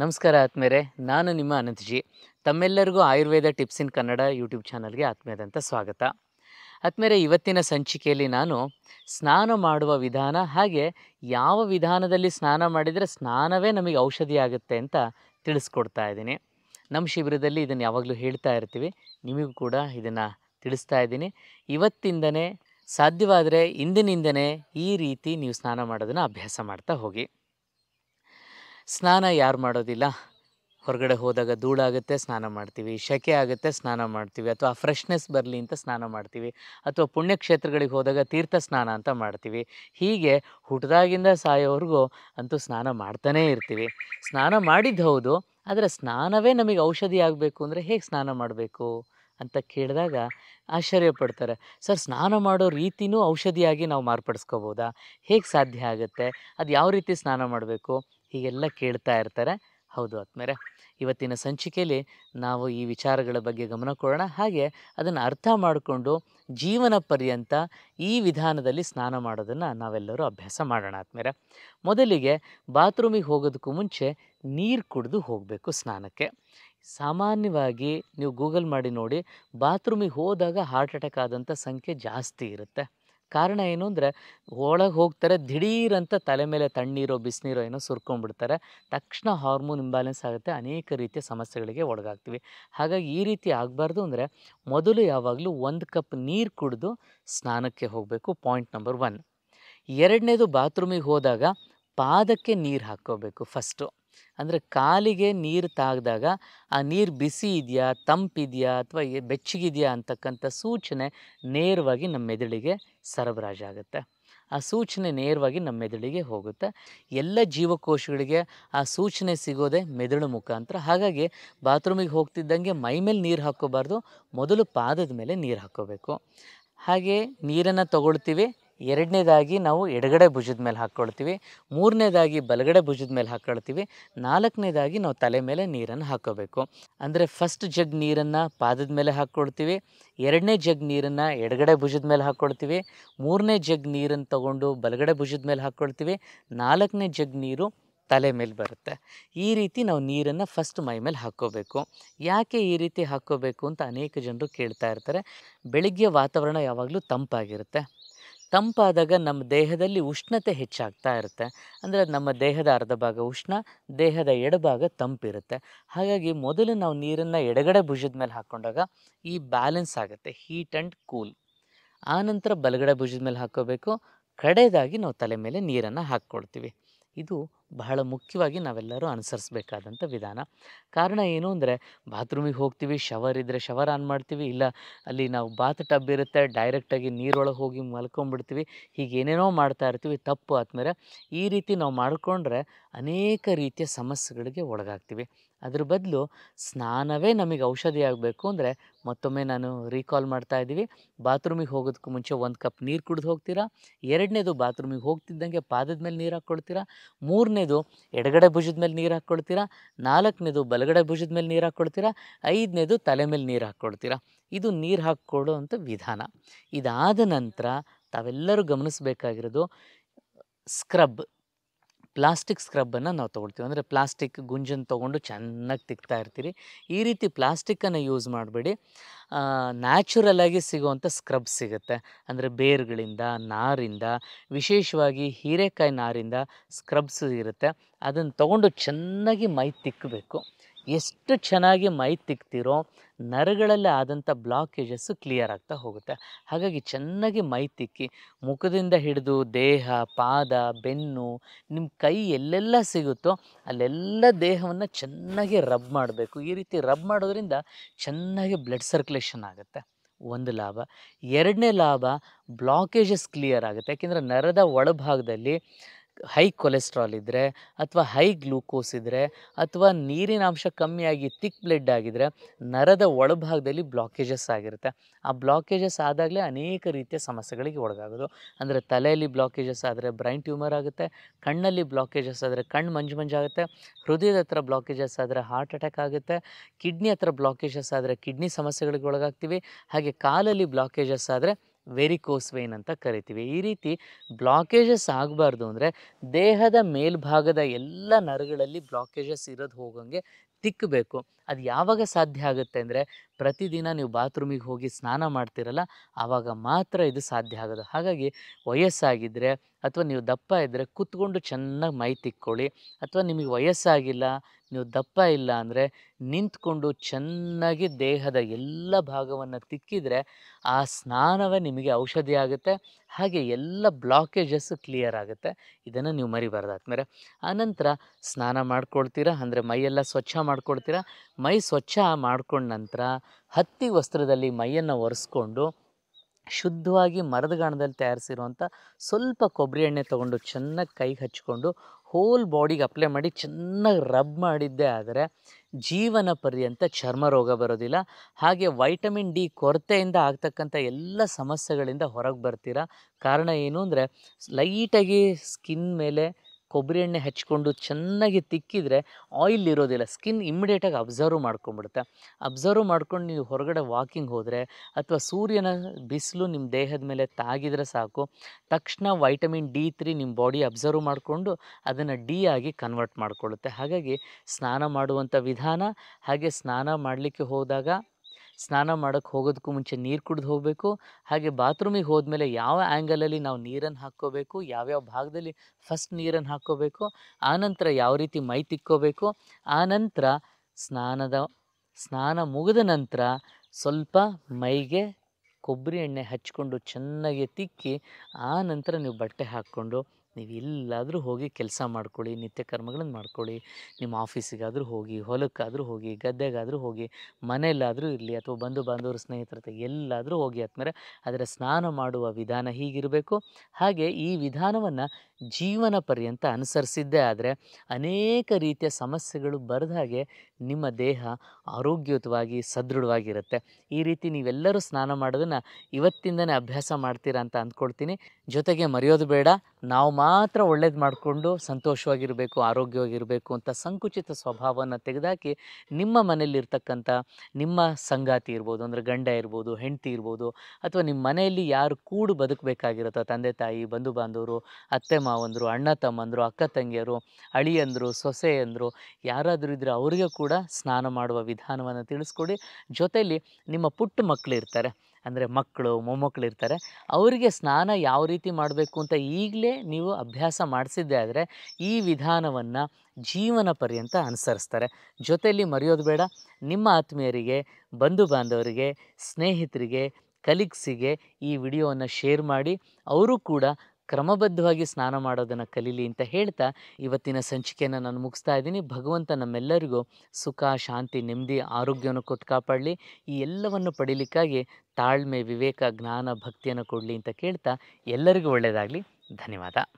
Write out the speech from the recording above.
ನಮಸ್ಕಾರ ಆತ್ಮೇರೆ ನಾನು ನಿಮ್ಮ ಅನಂತ್ಜಿ ತಮ್ಮೆಲ್ಲರಿಗೂ Ayurveda tips in Kannada YouTube ಚಾನಲ್ಗೆ ಆತ್ಮೀಯದಂಥ ಸ್ವಾಗತ ಆತ್ಮೇರೆ ಇವತ್ತಿನ ಸಂಚಿಕೆಯಲ್ಲಿ ನಾನು ಸ್ನಾನ ಮಾಡುವ ವಿಧಾನ ಹಾಗೆ ಯಾವ ವಿಧಾನದಲ್ಲಿ ಸ್ನಾನ ಮಾಡಿದರೆ ಸ್ನಾನವೇ ನಮಗೆ ಔಷಧಿ ಆಗುತ್ತೆ ಅಂತ ತಿಳಿಸ್ಕೊಡ್ತಾ ಇದ್ದೀನಿ ನಮ್ಮ ಶಿಬಿರದಲ್ಲಿ ಇದನ್ನು ಯಾವಾಗಲೂ ಹೇಳ್ತಾ ಇರ್ತೀವಿ ನಿಮಗೂ ಕೂಡ ಇದನ್ನು ತಿಳಿಸ್ತಾ ಇದ್ದೀನಿ ಇವತ್ತಿಂದನೇ ಸಾಧ್ಯವಾದರೆ ಇಂದಿನಿಂದನೇ ಈ ರೀತಿ ನೀವು ಸ್ನಾನ ಮಾಡೋದನ್ನು ಅಭ್ಯಾಸ ಮಾಡ್ತಾ ಹೋಗಿ ಸ್ನಾನ ಯಾರು ಮಾಡೋದಿಲ್ಲ ಹೊರಗಡೆ ಹೋದಾಗ ಧೂಳಾಗುತ್ತೆ ಸ್ನಾನ ಮಾಡ್ತೀವಿ ಶೆಕೆ ಆಗುತ್ತೆ ಸ್ನಾನ ಮಾಡ್ತೀವಿ ಅಥವಾ ಫ್ರೆಶ್ನೆಸ್ ಬರಲಿ ಅಂತ ಸ್ನಾನ ಮಾಡ್ತೀವಿ ಅಥವಾ ಪುಣ್ಯಕ್ಷೇತ್ರಗಳಿಗೆ ಹೋದಾಗ ತೀರ್ಥ ಸ್ನಾನ ಅಂತ ಮಾಡ್ತೀವಿ ಹೀಗೆ ಹುಟ್ಟಿದಾಗಿಂದ ಸಾಯೋವರೆಗೂ ಅಂತೂ ಸ್ನಾನ ಮಾಡ್ತಾನೇ ಇರ್ತೀವಿ ಸ್ನಾನ ಮಾಡಿದ್ದು ಹೌದು ಆದರೆ ಸ್ನಾನವೇ ನಮಗೆ ಔಷಧಿ ಆಗಬೇಕು ಅಂದರೆ ಹೇಗೆ ಸ್ನಾನ ಮಾಡಬೇಕು ಅಂತ ಕೇಳಿದಾಗ ಆಶ್ಚರ್ಯ ಸರ್ ಸ್ನಾನ ಮಾಡೋ ರೀತಿನೂ ಔಷಧಿಯಾಗಿ ನಾವು ಮಾರ್ಪಡಿಸ್ಕೋಬೋದಾ ಹೇಗೆ ಸಾಧ್ಯ ಆಗುತ್ತೆ ಅದು ಯಾವ ರೀತಿ ಸ್ನಾನ ಮಾಡಬೇಕು ಹೀಗೆಲ್ಲ ಕೇಳ್ತಾ ಇರ್ತಾರೆ ಹೌದು ಆತ್ಮೇಲೆ ಇವತ್ತಿನ ಸಂಚಿಕೆಯಲ್ಲಿ ನಾವು ಈ ವಿಚಾರಗಳ ಬಗ್ಗೆ ಗಮನ ಕೊಡೋಣ ಹಾಗೆ ಅದನ್ನು ಅರ್ಥ ಮಾಡಿಕೊಂಡು ಜೀವನ ಪರ್ಯಂತ ಈ ವಿಧಾನದಲ್ಲಿ ಸ್ನಾನ ಮಾಡೋದನ್ನು ನಾವೆಲ್ಲರೂ ಅಭ್ಯಾಸ ಮಾಡೋಣ ಆದ್ಮೇಲೆ ಮೊದಲಿಗೆ ಬಾತ್ರೂಮಿಗೆ ಹೋಗೋದಕ್ಕೂ ಮುಂಚೆ ನೀರು ಕುಡಿದು ಹೋಗಬೇಕು ಸ್ನಾನಕ್ಕೆ ಸಾಮಾನ್ಯವಾಗಿ ನೀವು ಗೂಗಲ್ ಮಾಡಿ ನೋಡಿ ಬಾತ್ರೂಮಿಗೆ ಹೋದಾಗ ಹಾರ್ಟ್ ಅಟ್ಯಾಕ್ ಆದಂಥ ಸಂಖ್ಯೆ ಜಾಸ್ತಿ ಇರುತ್ತೆ ಕಾರಣ ಏನು ಅಂದರೆ ಒಳಗೆ ಹೋಗ್ತಾರೆ ದಿಢೀರಂತ ತಲೆ ಮೇಲೆ ತಣ್ಣೀರೋ ಬಿಸಿನೀರೋ ಏನೋ ಸುರ್ಕೊಂಡ್ಬಿಡ್ತಾರೆ ತಕ್ಷಣ ಹಾರ್ಮೋನ್ ಇಂಬ್ಯಾಲೆನ್ಸ್ ಆಗುತ್ತೆ ಅನೇಕ ರೀತಿಯ ಸಮಸ್ಯೆಗಳಿಗೆ ಒಳಗಾಗ್ತೀವಿ ಹಾಗಾಗಿ ಈ ರೀತಿ ಆಗಬಾರ್ದು ಅಂದರೆ ಮೊದಲು ಯಾವಾಗಲೂ ಒಂದು ಕಪ್ ನೀರು ಕುಡಿದು ಸ್ನಾನಕ್ಕೆ ಹೋಗಬೇಕು ಪಾಯಿಂಟ್ ನಂಬರ್ ಒನ್ ಎರಡನೇದು ಬಾತ್ರೂಮಿಗೆ ಹೋದಾಗ ಪಾದಕ್ಕೆ ನೀರು ಹಾಕ್ಕೋಬೇಕು ಫಸ್ಟು ಅಂದರೆ ಕಾಲಿಗೆ ನೀರು ತಾಗ್ದಾಗ ಆ ನೀರು ಬಿಸಿ ಇದೆಯಾ ತಂಪಿದೆಯಾ ಅಥವಾ ಬೆಚ್ಚಗಿದೆಯಾ ಅಂತಕ್ಕಂಥ ಸೂಚನೆ ನೇರವಾಗಿ ನಮ್ಮ ಮೆದುಳಿಗೆ ಸರಬರಾಜಾಗುತ್ತೆ ಆ ಸೂಚನೆ ನೇರವಾಗಿ ನಮ್ಮ ಮೆದುಳಿಗೆ ಹೋಗುತ್ತೆ ಎಲ್ಲ ಜೀವಕೋಶಗಳಿಗೆ ಆ ಸೂಚನೆ ಸಿಗೋದೆ ಮೆದುಳು ಮುಖಾಂತರ ಹಾಗಾಗಿ ಬಾತ್ರೂಮಿಗೆ ಹೋಗ್ತಿದ್ದಂಗೆ ಮೈ ಮೇಲೆ ನೀರು ಹಾಕೋಬಾರ್ದು ಮೊದಲು ಪಾದದ ಮೇಲೆ ನೀರು ಹಾಕ್ಕೋಬೇಕು ಹಾಗೆ ನೀರನ್ನು ತಗೊಳ್ತೀವಿ ಎರಡನೇದಾಗಿ ನಾವು ಎಡಗಡೆ ಭುಜದ ಮೇಲೆ ಹಾಕ್ಕೊಳ್ತೀವಿ ಮೂರನೇದಾಗಿ ಬಲಗಡೆ ಭುಜದ ಮೇಲೆ ಹಾಕ್ಕೊಳ್ತೀವಿ ನಾಲ್ಕನೇದಾಗಿ ನಾವು ತಲೆ ಮೇಲೆ ನೀರನ್ನು ಹಾಕ್ಕೋಬೇಕು ಅಂದರೆ ಫಸ್ಟ್ ಜಗ್ ನೀರನ್ನು ಪಾದದ ಮೇಲೆ ಹಾಕ್ಕೊಳ್ತೀವಿ ಎರಡನೇ ಜಗ್ ನೀರನ್ನು ಎಡಗಡೆ ಭುಜದ ಮೇಲೆ ಹಾಕ್ಕೊಳ್ತೀವಿ ಮೂರನೇ ಜಗ್ ನೀರನ್ನು ತಗೊಂಡು ಬಲಗಡೆ ಭುಜದ ಮೇಲೆ ಹಾಕ್ಕೊಳ್ತೀವಿ ನಾಲ್ಕನೇ ಜಗ್ ನೀರು ತಲೆ ಮೇಲೆ ಬರುತ್ತೆ ಈ ರೀತಿ ನಾವು ನೀರನ್ನು ಫಸ್ಟ್ ಮೈ ಮೇಲೆ ಹಾಕ್ಕೋಬೇಕು ಯಾಕೆ ಈ ರೀತಿ ಹಾಕ್ಕೋಬೇಕು ಅಂತ ಅನೇಕ ಜನರು ಕೇಳ್ತಾ ಇರ್ತಾರೆ ಬೆಳಿಗ್ಗೆ ವಾತಾವರಣ ಯಾವಾಗಲೂ ತಂಪಾಗಿರುತ್ತೆ ತಂಪಾದಾಗ ನಮ್ಮ ದೇಹದಲ್ಲಿ ಉಷ್ಣತೆ ಹೆಚ್ಚಾಗ್ತಾ ಇರುತ್ತೆ ಅಂದರೆ ನಮ್ಮ ದೇಹದ ಅರ್ಧ ಭಾಗ ಉಷ್ಣ ದೇಹದ ಎಡಭಾಗ ತಂಪಿರುತ್ತೆ ಹಾಗಾಗಿ ಮೊದಲು ನಾವು ನೀರನ್ನು ಎಡಗಡೆ ಭುಜದ ಮೇಲೆ ಹಾಕ್ಕೊಂಡಾಗ ಈ ಬ್ಯಾಲೆನ್ಸ್ ಆಗುತ್ತೆ ಹೀಟ್ ಆ್ಯಂಡ್ ಕೂಲ್ ಆನಂತರ ಬಲಗಡೆ ಭುಜದ ಮೇಲೆ ಹಾಕ್ಕೋಬೇಕು ಕಡೆದಾಗಿ ನಾವು ತಲೆ ಮೇಲೆ ನೀರನ್ನು ಹಾಕ್ಕೊಡ್ತೀವಿ ಇದು ಬಹಳ ಮುಖ್ಯವಾಗಿ ನಾವೆಲ್ಲರೂ ಅನುಸರಿಸಬೇಕಾದಂಥ ವಿಧಾನ ಕಾರಣ ಏನು ಅಂದರೆ ಬಾತ್ರೂಮಿಗೆ ಹೋಗ್ತೀವಿ ಶವರ್ ಇದ್ದರೆ ಶವರ್ ಆನ್ ಮಾಡ್ತೀವಿ ಇಲ್ಲ ಅಲ್ಲಿ ನಾವು ಬಾತ್ ಟಬ್ ಇರುತ್ತೆ ಡೈರೆಕ್ಟಾಗಿ ನೀರೊಳಗೆ ಹೋಗಿ ಮಲ್ಕೊಂಡ್ಬಿಡ್ತೀವಿ ಹೀಗೆ ಏನೇನೋ ಮಾಡ್ತಾ ಇರ್ತೀವಿ ತಪ್ಪು ಆದಮೇಲೆ ಈ ರೀತಿ ನಾವು ಮಾಡಿಕೊಂಡ್ರೆ ಅನೇಕ ರೀತಿಯ ಸಮಸ್ಯೆಗಳಿಗೆ ಒಳಗಾಗ್ತೀವಿ ಅದ್ರ ಬದಲು ಸ್ನಾನವೇ ನಮಗೆ ಔಷಧಿ ಆಗಬೇಕು ಅಂದರೆ ಮತ್ತೊಮ್ಮೆ ನಾನು ರೀಕಾಲ್ ಮಾಡ್ತಾ ಇದ್ದೀವಿ ಬಾತ್ರೂಮಿಗೆ ಹೋಗೋದಕ್ಕೂ ಮುಂಚೆ ಒಂದು ಕಪ್ ನೀರು ಕುಡಿದು ಹೋಗ್ತೀರಾ ಎರಡನೇದು ಬಾತ್ರೂಮಿಗೆ ಹೋಗ್ತಿದ್ದಂಗೆ ಪಾದದ ಮೇಲೆ ನೀರು ಹಾಕ್ಕೊಳ್ತೀರಾ ಮೂರನೇದು ಎಡಗಡೆ ಭುಜದ ಮೇಲೆ ನೀರು ಹಾಕ್ಕೊಳ್ತೀರಾ ನಾಲ್ಕನೇದು ಬಲಗಡೆ ಭುಜದ ಮೇಲೆ ನೀರು ಹಾಕ್ಕೊಳ್ತೀರಾ ಐದನೇದು ತಲೆ ಮೇಲೆ ನೀರು ಹಾಕ್ಕೊಳ್ತೀರಾ ಇದು ನೀರು ಹಾಕ್ಕೊಳ್ಳೋ ವಿಧಾನ ಇದಾದ ನಂತರ ತಾವೆಲ್ಲರೂ ಗಮನಿಸಬೇಕಾಗಿರೋದು ಸ್ಕ್ರಬ್ ಪ್ಲಾಸ್ಟಿಕ್ ಸ್ಕ್ರಬ್ಬನ್ನು ನಾವು ತೊಗೊಳ್ತೀವಿ ಅಂದರೆ ಪ್ಲಾಸ್ಟಿಕ್ ಗುಂಜನ್ನು ತೊಗೊಂಡು ಚೆನ್ನಾಗಿ ತಿಕ್ತಾ ಇರ್ತೀರಿ ಈ ರೀತಿ ಪ್ಲಾಸ್ಟಿಕ್ಕನ್ನು ಯೂಸ್ ಮಾಡಬೇಡಿ ನ್ಯಾಚುರಲಾಗಿ ಸಿಗುವಂಥ ಸ್ಕ್ರಬ್ ಸಿಗುತ್ತೆ ಅಂದರೆ ಬೇರುಗಳಿಂದ ನಾರಿಂದ ವಿಶೇಷವಾಗಿ ಹೀರೆಕಾಯಿ ನಾರಿಂದ ಸ್ಕ್ರಬ್ಸ್ ಇರುತ್ತೆ ಅದನ್ನು ತೊಗೊಂಡು ಚೆನ್ನಾಗಿ ಮೈ ತಿಕ್ಕಬೇಕು ಎಷ್ಟು ಚೆನ್ನಾಗಿ ಮೈ ತಿಕ್ತಿರೋ ನರಗಳಲ್ಲಿ ಆದಂಥ ಬ್ಲಾಕೇಜಸ್ಸು ಕ್ಲಿಯರ್ ಆಗ್ತಾ ಹೋಗುತ್ತೆ ಹಾಗಾಗಿ ಚೆನ್ನಾಗಿ ಮೈ ತಿಕ್ಕಿ ಮುಖದಿಂದ ಹಿಡಿದು ದೇಹ ಪಾದ ಬೆನ್ನು ನಿಮ್ಮ ಕೈ ಎಲ್ಲೆಲ್ಲ ಸಿಗುತ್ತೋ ಅಲ್ಲೆಲ್ಲ ದೇಹವನ್ನು ಚೆನ್ನಾಗಿ ರಬ್ ಮಾಡಬೇಕು ಈ ರೀತಿ ರಬ್ ಮಾಡೋದ್ರಿಂದ ಚೆನ್ನಾಗಿ ಬ್ಲಡ್ ಸರ್ಕ್ಯುಲೇಷನ್ ಆಗುತ್ತೆ ಒಂದು ಲಾಭ ಎರಡನೇ ಲಾಭ ಬ್ಲಾಕೇಜಸ್ ಕ್ಲಿಯರ್ ಆಗುತ್ತೆ ಯಾಕೆಂದರೆ ನರದ ಒಳಭಾಗದಲ್ಲಿ ಹೈ ಕೊಲೆಸ್ಟ್ರಾಲ್ ಇದ್ದರೆ ಅಥವಾ ಹೈ ಗ್ಲೂಕೋಸ್ ಇದ್ದರೆ ಅಥವಾ ನೀರಿನ ಅಂಶ ಕಮ್ಮಿಯಾಗಿ ತಿಕ್ ಬ್ಲಡ್ ಆಗಿದ್ದರೆ ನರದ ಒಳಭಾಗದಲ್ಲಿ ಬ್ಲಾಕೇಜಸ್ ಆಗಿರುತ್ತೆ ಆ ಬ್ಲಾಕೇಜಸ್ ಆದಾಗಲೇ ಅನೇಕ ರೀತಿಯ ಸಮಸ್ಯೆಗಳಿಗೆ ಒಳಗಾಗೋದು ಅಂದರೆ ತಲೆಯಲ್ಲಿ ಬ್ಲಾಕೇಜಸ್ ಆದರೆ ಬ್ರೈನ್ ಟ್ಯೂಮರ್ ಆಗುತ್ತೆ ಕಣ್ಣಲ್ಲಿ ಬ್ಲಾಕೇಜಸ್ ಆದರೆ ಕಣ್ಣು ಮಂಜು ಮಂಜಾಗುತ್ತೆ ಹೃದಯದ ಹತ್ರ ಬ್ಲಾಕೇಜಸ್ ಆದರೆ ಹಾರ್ಟ್ ಅಟ್ಯಾಕ್ ಆಗುತ್ತೆ ಕಿಡ್ನಿ ಹತ್ರ ಬ್ಲಾಕೇಜಸ್ ಆದರೆ ಕಿಡ್ನಿ ಸಮಸ್ಯೆಗಳಿಗೆ ಒಳಗಾಗ್ತೀವಿ ಹಾಗೆ ಕಾಲಲ್ಲಿ ಬ್ಲಾಕೇಜಸ್ ಆದರೆ ವೆರಿಕೋಸ್ ವೇನ್ ಅಂತ ಕರಿತೀವಿ ಈ ರೀತಿ ಬ್ಲಾಕೇಜಸ್ ಆಗಬಾರ್ದು ಅಂದರೆ ದೇಹದ ಮೇಲ್ಭಾಗದ ಎಲ್ಲ ನರಗಳಲ್ಲಿ ಬ್ಲಾಕೇಜಸ್ ಇರೋದು ಹೋಗಂಗೆ ತಿಕ್ಕಬೇಕು ಅದು ಯಾವಾಗ ಸಾಧ್ಯ ಆಗುತ್ತೆ ಅಂದರೆ ಪ್ರತಿದಿನ ನೀವು ಬಾತ್ರೂಮಿಗೆ ಹೋಗಿ ಸ್ನಾನ ಮಾಡ್ತಿರಲ್ಲ ಆವಾಗ ಮಾತ್ರ ಇದು ಸಾಧ್ಯ ಆಗೋದು ಹಾಗಾಗಿ ವಯಸ್ಸಾಗಿದ್ದರೆ ಅಥವಾ ನೀವು ದಪ್ಪ ಇದ್ದರೆ ಕೂತ್ಕೊಂಡು ಚೆನ್ನಾಗಿ ಮೈ ತಿಕ್ಕೊಳ್ಳಿ ಅಥವಾ ನಿಮಗೆ ವಯಸ್ಸಾಗಿಲ್ಲ ನೀವು ದಪ್ಪ ಇಲ್ಲ ಅಂದರೆ ನಿಂತ್ಕೊಂಡು ಚೆನ್ನಾಗಿ ದೇಹದ ಎಲ್ಲ ಭಾಗವನ್ನು ತಿಕ್ಕಿದರೆ ಆ ಸ್ನಾನವೇ ನಿಮಗೆ ಔಷಧಿ ಆಗುತ್ತೆ ಹಾಗೆ ಎಲ್ಲ ಬ್ಲಾಕೇಜಸ್ ಕ್ಲಿಯರ್ ಆಗುತ್ತೆ ಇದನ್ನು ನೀವು ಮರಿಬಾರ್ದು ಆದಮೇಲೆ ಆನಂತರ ಸ್ನಾನ ಮಾಡ್ಕೊಳ್ತೀರಾ ಅಂದರೆ ಮೈಯೆಲ್ಲ ಸ್ವಚ್ಛ ಮಾಡ್ಕೊಳ್ತೀರಾ ಮೈ ಸ್ವಚ್ಛ ಮಾಡ್ಕೊಂಡ ನಂತರ ಹತ್ತಿ ವಸ್ತ್ರದಲ್ಲಿ ಮೈಯನ್ನು ಒರೆಸ್ಕೊಂಡು ಶುದ್ಧವಾಗಿ ಮರದ ಗಾಣದಲ್ಲಿ ತಯಾರಿಸಿರುವಂಥ ಸ್ವಲ್ಪ ಕೊಬ್ಬರಿ ಎಣ್ಣೆ ತೊಗೊಂಡು ಚೆನ್ನಾಗಿ ಕೈಗೆ ಹಚ್ಕೊಂಡು ಹೋಲ್ ಬಾಡಿಗೆ ಅಪ್ಲೈ ಮಾಡಿ ಚೆನ್ನಾಗಿ ರಬ್ ಮಾಡಿದ್ದೇ ಆದರೆ ಜೀವನ ಪರ್ಯಂತ ಚರ್ಮ ರೋಗ ಬರೋದಿಲ್ಲ ಹಾಗೆ ವೈಟಮಿನ್ ಡಿ ಕೊರತೆಯಿಂದ ಆಗ್ತಕ್ಕಂಥ ಎಲ್ಲ ಸಮಸ್ಯೆಗಳಿಂದ ಹೊರಗೆ ಬರ್ತೀರಾ ಕಾರಣ ಏನು ಅಂದರೆ ಲೈಟಾಗಿ ಸ್ಕಿನ್ ಮೇಲೆ ಕೊಬ್ಬರಿ ಎಣ್ಣೆ ಹಚ್ಕೊಂಡು ಚೆನ್ನಾಗಿ ತಿಕ್ಕಿದರೆ ಆಯಿಲ್ ಇರೋದಿಲ್ಲ ಸ್ಕಿನ್ ಇಮ್ಮಿಡಿಯೇಟಾಗಿ ಅಬ್ಸರ್ವ್ ಮಾಡ್ಕೊಂಡ್ಬಿಡುತ್ತೆ ಅಬ್ಸರ್ವ್ ಮಾಡ್ಕೊಂಡು ನೀವು ಹೊರಗಡೆ ವಾಕಿಂಗ್ ಹೋದರೆ ಅಥವಾ ಸೂರ್ಯನ ಬಿಸಿಲು ನಿಮ್ಮ ದೇಹದ ಮೇಲೆ ತಾಗಿದರೆ ಸಾಕು ತಕ್ಷಣ ವೈಟಮಿನ್ ಡಿ ತ್ರೀ ನಿಮ್ಮ ಬಾಡಿ ಅಬ್ಸರ್ವ್ ಮಾಡಿಕೊಂಡು ಅದನ್ನು ಡಿ ಆಗಿ ಕನ್ವರ್ಟ್ ಮಾಡಿಕೊಳ್ಳುತ್ತೆ ಹಾಗಾಗಿ ಸ್ನಾನ ಮಾಡುವಂಥ ವಿಧಾನ ಹಾಗೆ ಸ್ನಾನ ಮಾಡಲಿಕ್ಕೆ ಹೋದಾಗ ಸ್ನಾನ ಮಾಡೋಕ್ಕೆ ಹೋಗೋದಕ್ಕೂ ಮುಂಚೆ ನೀರು ಕುಡಿದು ಹೋಗಬೇಕು ಹಾಗೆ ಬಾತ್ರೂಮಿಗೆ ಹೋದ್ಮೇಲೆ ಯಾವ ಆ್ಯಂಗಲಲ್ಲಿ ನಾವು ನೀರನ್ನು ಹಾಕ್ಕೋಬೇಕು ಯಾವ್ಯಾವ ಭಾಗದಲ್ಲಿ ಫಸ್ಟ್ ನೀರನ್ನು ಹಾಕ್ಕೋಬೇಕು ಆನಂತರ ಯಾವ ರೀತಿ ಮೈ ತಿಕ್ಕೋಬೇಕು ಆನಂತರ ಸ್ನಾನದ ಸ್ನಾನ ಮುಗಿದ ನಂತರ ಸ್ವಲ್ಪ ಮೈಗೆ ಕೊಬ್ಬರಿ ಎಣ್ಣೆ ಹಚ್ಕೊಂಡು ಚೆನ್ನಾಗಿ ತಿಕ್ಕಿ ಆ ನಂತರ ನೀವು ಬಟ್ಟೆ ಹಾಕ್ಕೊಂಡು ನೀವು ಎಲ್ಲಾದರೂ ಹೋಗಿ ಕೆಲಸ ಮಾಡ್ಕೊಳ್ಳಿ ನಿತ್ಯ ಕರ್ಮಗಳನ್ನು ಮಾಡ್ಕೊಳ್ಳಿ ನಿಮ್ಮ ಆಫೀಸಿಗಾದರೂ ಹೋಗಿ ಹೊಲಕ್ಕಾದರೂ ಹೋಗಿ ಗದ್ದೆಗಾದರೂ ಹೋಗಿ ಮನೆಯಲ್ಲಾದರೂ ಇರಲಿ ಅಥವಾ ಬಂಧು ಬಾಂಧವರು ಸ್ನೇಹಿತರ ಎಲ್ಲಾದರೂ ಹೋಗಿ ಆದ್ಮೇಲೆ ಅದರ ಸ್ನಾನ ಮಾಡುವ ವಿಧಾನ ಹೀಗಿರಬೇಕು ಹಾಗೆ ಈ ವಿಧಾನವನ್ನು ಜೀವನ ಪರ್ಯಂತ ಅನುಸರಿಸಿದ್ದೇ ಆದರೆ ಅನೇಕ ರೀತಿಯ ಸಮಸ್ಯೆಗಳು ಬರೆದ ಹಾಗೆ ನಿಮ್ಮ ದೇಹ ಆರೋಗ್ಯಯುತವಾಗಿ ಸದೃಢವಾಗಿರುತ್ತೆ ಈ ರೀತಿ ನೀವೆಲ್ಲರೂ ಸ್ನಾನ ಮಾಡೋದನ್ನು ಇವತ್ತಿಂದನೇ ಅಭ್ಯಾಸ ಮಾಡ್ತೀರಾ ಅಂತ ಅಂದ್ಕೊಳ್ತೀನಿ ಜೊತೆಗೆ ಮರೆಯೋದು ಬೇಡ ನಾವು ಮಾತ್ರ ಒಳ್ಳೇದು ಮಾಡಿಕೊಂಡು ಸಂತೋಷವಾಗಿರಬೇಕು ಆರೋಗ್ಯವಾಗಿರಬೇಕು ಅಂತ ಸಂಕುಚಿತ ಸ್ವಭಾವವನ್ನು ತೆಗೆದಾಕಿ ನಿಮ್ಮ ಮನೆಯಲ್ಲಿರ್ತಕ್ಕಂಥ ನಿಮ್ಮ ಸಂಗಾತಿ ಇರ್ಬೋದು ಅಂದರೆ ಗಂಡ ಇರ್ಬೋದು ಹೆಂಡತಿ ಇರ್ಬೋದು ಅಥವಾ ನಿಮ್ಮ ಮನೆಯಲ್ಲಿ ಯಾರು ಕೂಡು ಬದುಕಬೇಕಾಗಿರುತ್ತೋ ತಂದೆ ತಾಯಿ ಬಂಧು ಬಾಂಧವರು ಅತ್ತೆ ಮಾವಂದರು ಅಣ್ಣ ತಮ್ಮಂದರು ಅಕ್ಕ ತಂಗಿಯರು ಅಳಿಯಂದರು ಸೊಸೆಯಂದರು ಯಾರಾದರೂ ಇದ್ದರೆ ಅವರಿಗೆ ಕೂಡ ಸ್ನಾನ ಮಾಡುವ ವಿಧಾನವನ್ನು ತಿಳಿಸ್ಕೊಡಿ ಜೊತೆಯಲ್ಲಿ ನಿಮ್ಮ ಪುಟ್ಟ ಮಕ್ಕಳಿರ್ತಾರೆ ಅಂದರೆ ಮಕ್ಕಳು ಮೊಮ್ಮಕ್ಕಳಿರ್ತಾರೆ ಅವರಿಗೆ ಸ್ನಾನ ಯಾವ ರೀತಿ ಮಾಡಬೇಕು ಅಂತ ಈಗಲೇ ನೀವು ಅಭ್ಯಾಸ ಮಾಡಿಸಿದ್ದೇ ಆದರೆ ಈ ವಿಧಾನವನ್ನು ಜೀವನ ಪರ್ಯಂತ ಅನುಸರಿಸ್ತಾರೆ ಜೊತೆಯಲ್ಲಿ ಮರೆಯೋದು ಬೇಡ ನಿಮ್ಮ ಆತ್ಮೀಯರಿಗೆ ಬಂಧು ಬಾಂಧವರಿಗೆ ಸ್ನೇಹಿತರಿಗೆ ಕಲೀಗ್ಸಿಗೆ ಈ ವಿಡಿಯೋವನ್ನು ಶೇರ್ ಮಾಡಿ ಅವರು ಕೂಡ ಕ್ರಮಬದ್ಧವಾಗಿ ಸ್ನಾನ ಮಾಡೋದನ್ನು ಕಲೀಲಿ ಅಂತ ಹೇಳ್ತಾ ಇವತ್ತಿನ ಸಂಚಿಕೆಯನ್ನು ನಾನು ಮುಗಿಸ್ತಾ ಇದ್ದೀನಿ ಭಗವಂತ ನಮ್ಮೆಲ್ಲರಿಗೂ ಸುಖ ಶಾಂತಿ ನೆಮ್ಮದಿ ಆರೋಗ್ಯವನ್ನು ಕೊಟ್ಟು ಕಾಪಾಡಲಿ ಈ ಎಲ್ಲವನ್ನು ಪಡೀಲಿಕ್ಕಾಗಿ ತಾಳ್ಮೆ ವಿವೇಕ ಜ್ಞಾನ ಭಕ್ತಿಯನ್ನು ಕೊಡಲಿ ಅಂತ ಕೇಳ್ತಾ ಎಲ್ಲರಿಗೂ ಒಳ್ಳೆಯದಾಗಲಿ ಧನ್ಯವಾದ